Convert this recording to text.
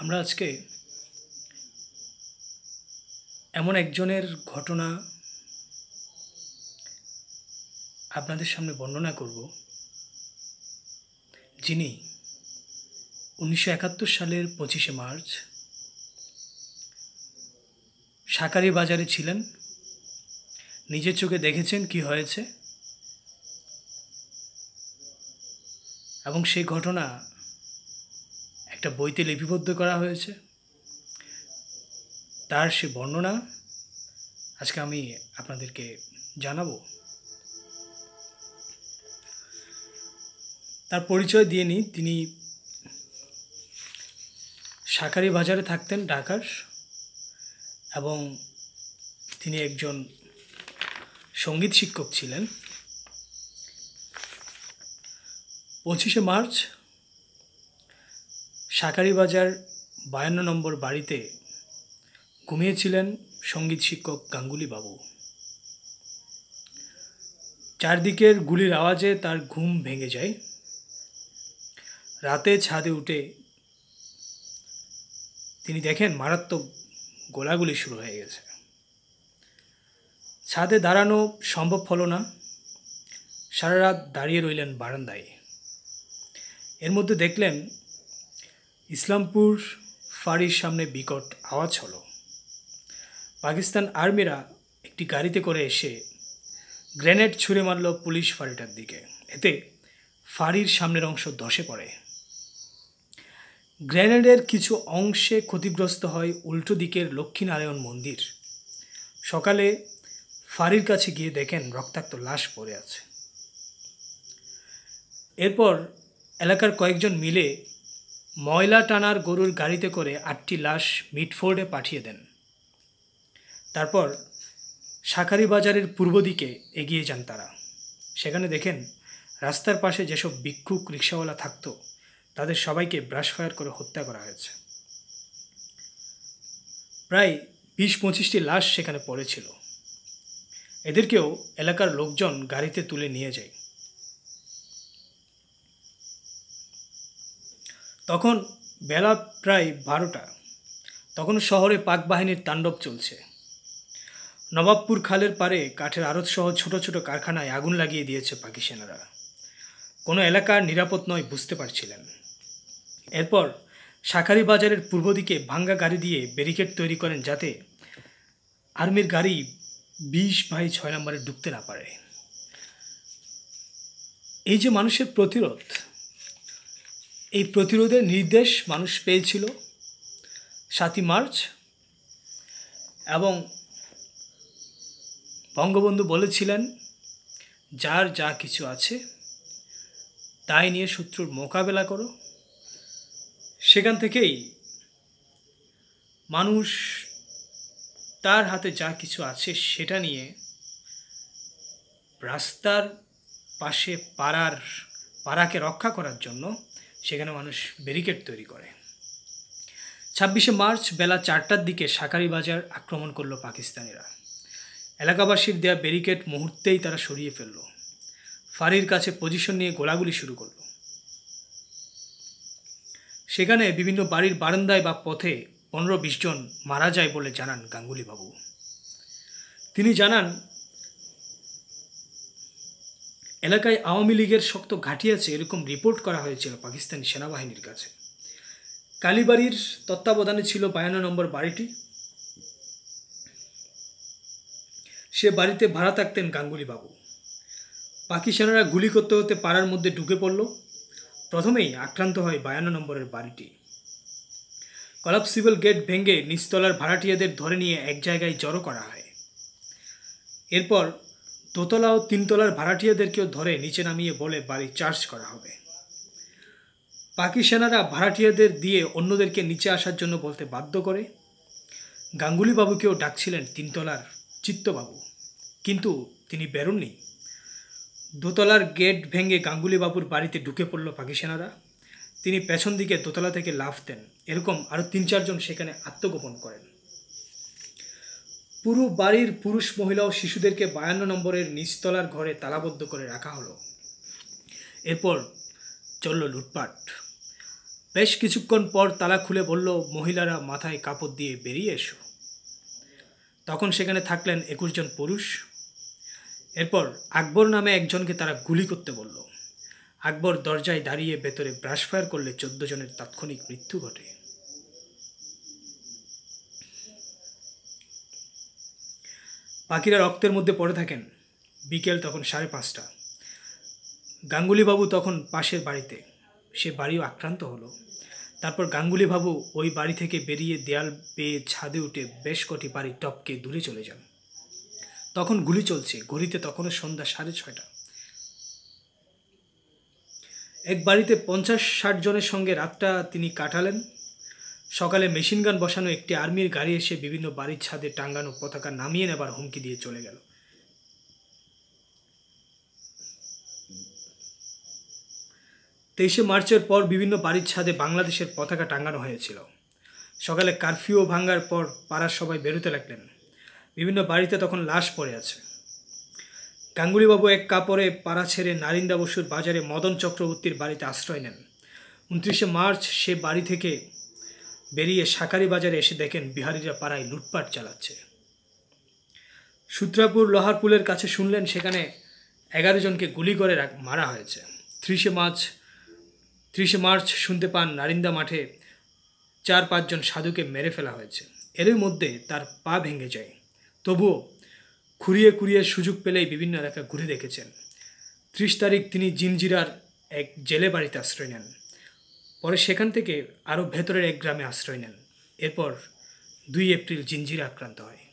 আমরা আজকে এমন একজনের ঘটনা আপনাদের সামনে বর্ণনা করব যিনি উনিশশো একাত্তর সালের পঁচিশে মার্চ সাকারি বাজারে ছিলেন নিজের চোখে দেখেছেন কি হয়েছে এবং সেই ঘটনা একটা বইতে লিপিবদ্ধ করা হয়েছে তার সে বর্ণনা আজকে আমি আপনাদেরকে জানাব তার পরিচয় দিয়ে নিই তিনি শাকারি বাজারে থাকতেন ঢাকার এবং তিনি একজন সঙ্গীত শিক্ষক ছিলেন পঁচিশে মার্চ বাজার বায়ান্ন নম্বর বাড়িতে ঘুমিয়েছিলেন সঙ্গীত শিক্ষক গাঙ্গুলি বাবু চারদিকের গুলির আওয়াজে তার ঘুম ভেঙে যায় রাতে ছাদে উঠে তিনি দেখেন মারাত্মক গোলাগুলি শুরু হয়ে গেছে ছাদে দাঁড়ানো সম্ভব হলো না সারা রাত দাঁড়িয়ে রইলেন বারান্দায় এর মধ্যে দেখলেন ইসলামপুর ফাঁড়ির সামনে বিকট আওয়াজ হলো পাকিস্তান আর্মিরা একটি গাড়িতে করে এসে গ্রেনেড ছুঁড়ে মারল পুলিশ ফাঁড়িটার দিকে এতে ফাঁড়ির সামনের অংশ ধসে পড়ে গ্রেনেডের কিছু অংশে ক্ষতিগ্রস্ত হয় উল্টো দিকের লক্ষ্মীনারায়ণ মন্দির সকালে ফাঁড়ির কাছে গিয়ে দেখেন রক্তাক্ত লাশ পড়ে আছে এরপর এলাকার কয়েকজন মিলে ময়লা টানার গরুর গাড়িতে করে আটটি লাশ মিটফোর্ডে পাঠিয়ে দেন তারপর শাকারি বাজারের পূর্ব দিকে এগিয়ে যান তারা সেখানে দেখেন রাস্তার পাশে যেসব ভিক্ষুক রিক্সাওয়ালা থাকতো তাদের সবাইকে ব্রাশ ফায়ার করে হত্যা করা হয়েছে প্রায় বিশ পঁচিশটি লাশ সেখানে পড়েছিল এদেরকেও এলাকার লোকজন গাড়িতে তুলে নিয়ে যায় তখন বেলা প্রায় বারোটা তখন শহরে পাক বাহিনীর তাণ্ডব চলছে নবাবপুর খালের পারে কাঠের সহ ছোট ছোট কারখানায় আগুন লাগিয়ে দিয়েছে পাকি সেনারা কোনো এলাকার নিরাপদ নয় বুঝতে পারছিলেন এরপর শাখারি বাজারের পূর্ব দিকে ভাঙ্গা গাড়ি দিয়ে ব্যারিকেড তৈরি করেন যাতে আর্মির গাড়ি বিশ বাই ছয় নম্বরে ঢুকতে না পারে এই যে মানুষের প্রতিরোধ এই প্রতিরোধের নির্দেশ মানুষ পেয়েছিল সাতই মার্চ এবং বঙ্গবন্ধু বলেছিলেন যার যা কিছু আছে তাই নিয়ে শত্রুর মোকাবেলা করো সেখান থেকেই মানুষ তার হাতে যা কিছু আছে সেটা নিয়ে রাস্তার পাশে পাড়ার পাড়াকে রক্ষা করার জন্য সেখানে মানুষ ব্যারিকেড তৈরি করে ছাব্বিশে মার্চ বেলা চারটার দিকে সাকারি বাজার আক্রমণ করল পাকিস্তানিরা এলাকাবাসীর দেয়া ব্যারিকেড মুহূর্তেই তারা সরিয়ে ফেলল ফাঁড়ির কাছে পজিশন নিয়ে গোলাগুলি শুরু করল সেখানে বিভিন্ন বাড়ির বারান্দায় বা পথে পনেরো বিশ জন মারা যায় বলে জানান গাঙ্গুলিবাবু তিনি জানান এলাকায় আওয়ামী লীগের শক্ত ঘাঁটি আছে এরকম রিপোর্ট করা হয়েছিল পাকিস্তানি সেনাবাহিনীর কাছে কালীবাড়ির তত্ত্বাবধানে ছিল বায়ান্ন নম্বর বাড়িটি সে বাড়িতে ভাড়া থাকতেন গাঙ্গুলি বাবু পাকি সেনারা গুলি করতে হতে পাড়ার মধ্যে ঢুকে পড়ল প্রথমেই আক্রান্ত হয় বায়ান্ন নম্বরের বাড়িটি কলাপসিবল গেট ভেঙে নিস্তলার ভাড়াটিয়াদের ধরে নিয়ে এক জায়গায় জড়ো করা হয় এরপর দোতলা ও তিনতলার ভাড়াটিয়াদেরকেও ধরে নিচে নামিয়ে বলে বাড়ি চার্জ করা হবে পাকি সেনারা ভাড়াটিয়াদের দিয়ে অন্যদেরকে নিচে আসার জন্য বলতে বাধ্য করে গাঙ্গুলিবাবুকেও ডাকছিলেন তিনতলার চিত্তবাবু কিন্তু তিনি বেরোননি দোতলার গেট ভেঙে গাঙ্গুলিবাবুর বাড়িতে ঢুকে পড়ল পাকি সেনারা তিনি পেছন দিকে দোতলা থেকে লাফ দেন এরকম আরও তিন চারজন সেখানে আত্মগোপন করেন পুরো বাড়ির পুরুষ মহিলা ও শিশুদেরকে বায়ান্ন নম্বরের নিচতলার ঘরে তালাবদ্ধ করে রাখা হলো এরপর চলল লুটপাট বেশ কিছুক্ষণ পর তালা খুলে বলল মহিলারা মাথায় কাপড় দিয়ে বেরিয়ে এসো তখন সেখানে থাকলেন একুশ জন পুরুষ এরপর আকবর নামে একজনকে তারা গুলি করতে বলল আকবর দরজায় দাঁড়িয়ে ভেতরে ব্রাশ ফায়ার করলে চোদ্দ জনের তাৎক্ষণিক মৃত্যু ঘটে পাখিরা রক্তের মধ্যে পড়ে থাকেন বিকেল তখন সাড়ে পাঁচটা গাঙ্গুলিবাবু তখন পাশের বাড়িতে সে বাড়িও আক্রান্ত হলো তারপর গাঙ্গুলিবাবু ওই বাড়ি থেকে বেরিয়ে দেয়াল বেয়ে ছাদে উঠে বেশ কটি বাড়ি টপকে দূরে চলে যান তখন গুলি চলছে ঘড়িতে তখনও সন্ধ্যা সাড়ে ছয়টা এক বাড়িতে পঞ্চাশ ষাট জনের সঙ্গে রাতটা তিনি কাটালেন সকালে মেশিনগান বসানো একটি আর্মির গাড়ি এসে বিভিন্ন বাড়ির ছাদে টাঙ্গানো পতাকা নামিয়ে নেবার হুমকি দিয়ে চলে গেল তেইশে মার্চের পর বিভিন্ন বাড়ির ছাদে বাংলাদেশের পতাকা টাঙ্গানো হয়েছিল সকালে কারফিউ ভাঙ্গার পর পাড়ার সবাই বেরোতে লাগলেন বিভিন্ন বাড়িতে তখন লাশ পড়ে আছে গাঙ্গুলিবাবু এক কাপড়ে পাড়া ছেড়ে নারিন্দা বসুর বাজারে মদন চক্রবর্তীর বাড়িতে আশ্রয় নেন উনত্রিশে মার্চ সে বাড়ি থেকে বেরিয়ে সাকারি বাজারে এসে দেখেন বিহারিরা পাড়ায় লুটপাট চালাচ্ছে সূত্রাপুর লোহারপুলের কাছে শুনলেন সেখানে এগারো জনকে গুলি করে মারা হয়েছে ত্রিশে মার্চ ত্রিশে মার্চ শুনতে পান নারিন্দা মাঠে চার পাঁচজন সাধুকে মেরে ফেলা হয়েছে এরই মধ্যে তার পা ভেঙে যায় তবুও খুঁড়িয়ে খুঁড়িয়ে সুযোগ পেলেই বিভিন্ন এলাকা ঘুরে দেখেছেন ত্রিশ তারিখ তিনি জিনজিরার এক জেলে বাড়িতে আশ্রয় নেন পরে সেখান থেকে আরও ভেতরের এক গ্রামে আশ্রয় নেন এরপর দুই এপ্রিল জিঞ্জিরা আক্রান্ত হয়